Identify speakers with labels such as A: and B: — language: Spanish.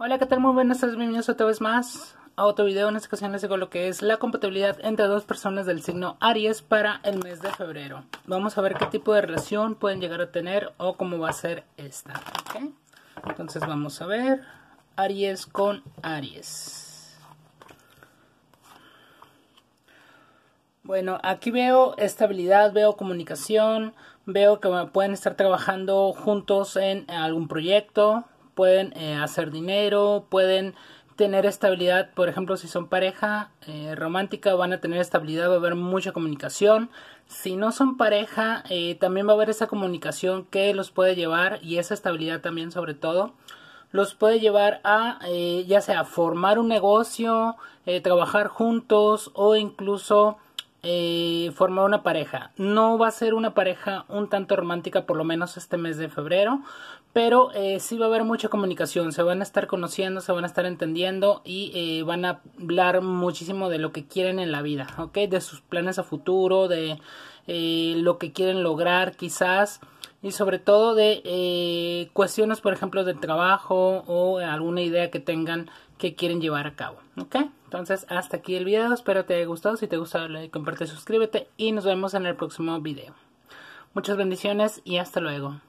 A: Hola, ¿qué tal? Muy buenas bienvenidos otra vez más a otro video. En esta ocasión les digo lo que es la compatibilidad entre dos personas del signo Aries para el mes de febrero. Vamos a ver qué tipo de relación pueden llegar a tener o cómo va a ser esta. Entonces vamos a ver Aries con Aries. Bueno, aquí veo estabilidad, veo comunicación, veo que pueden estar trabajando juntos en algún proyecto, pueden eh, hacer dinero, pueden tener estabilidad, por ejemplo, si son pareja eh, romántica, van a tener estabilidad, va a haber mucha comunicación. Si no son pareja, eh, también va a haber esa comunicación que los puede llevar y esa estabilidad también sobre todo los puede llevar a ya sea formar un negocio, trabajar juntos o incluso eh, formar una pareja. No va a ser una pareja un tanto romántica, por lo menos este mes de febrero, pero eh, sí va a haber mucha comunicación, se van a estar conociendo, se van a estar entendiendo y eh, van a hablar muchísimo de lo que quieren en la vida, okay De sus planes a futuro, de eh, lo que quieren lograr quizás y sobre todo de eh, cuestiones, por ejemplo, de trabajo o alguna idea que tengan que quieren llevar a cabo. ¿Ok? Entonces, hasta aquí el video. Espero te haya gustado. Si te gusta like, comparte, suscríbete y nos vemos en el próximo video. Muchas bendiciones y hasta luego.